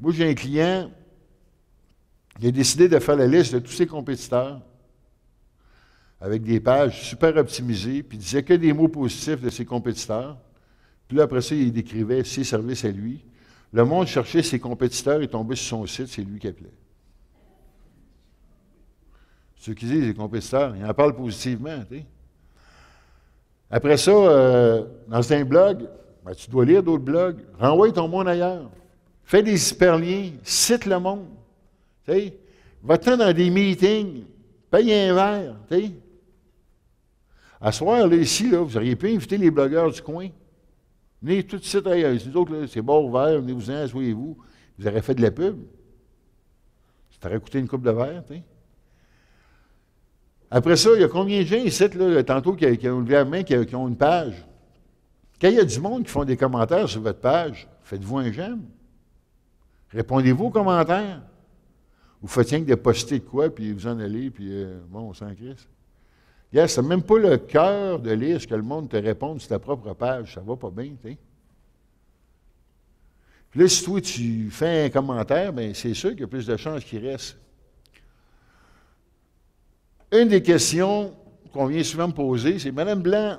Moi, j'ai un client Il a décidé de faire la liste de tous ses compétiteurs avec des pages super optimisées, puis il disait que des mots positifs de ses compétiteurs. Puis après ça, il décrivait ses services à lui. Le monde cherchait ses compétiteurs et tombait sur son site, c'est lui qui appelait. Ceux qui disent les compétiteurs, ils en parlent positivement. Après ça, euh, dans un blog, ben, tu dois lire d'autres blogs. Renvoie ton monde ailleurs. Fais des hyperliens, cite le monde. Va-t'en dans des meetings, paye un verre. T'sais. À soir, là, ici, là, vous auriez pu inviter les blogueurs du coin. Venez tout de suite ailleurs. Nous autres, c'est beau ouvert, venez-vous-en, asseyez-vous. Vous aurez fait de la pub. Ça aurait coûté une coupe de verre, Après ça, il y a combien de gens ici, là, tantôt, qui, ont levé main, qui, qui, ont une page? Quand il y a du monde qui font des commentaires sur votre page, faites-vous un j'aime. Répondez-vous aux commentaires. Vous faites rien que de poster quoi, puis vous en allez, puis euh, bon, on s'en crisse. c'est même pas le cœur de lire ce que le monde te répond sur ta propre page. Ça va pas bien, tu sais. Puis là, si toi, tu fais un commentaire, bien, c'est sûr qu'il y a plus de chances qu'il reste. Une des questions qu'on vient souvent me poser, c'est Madame Blanc,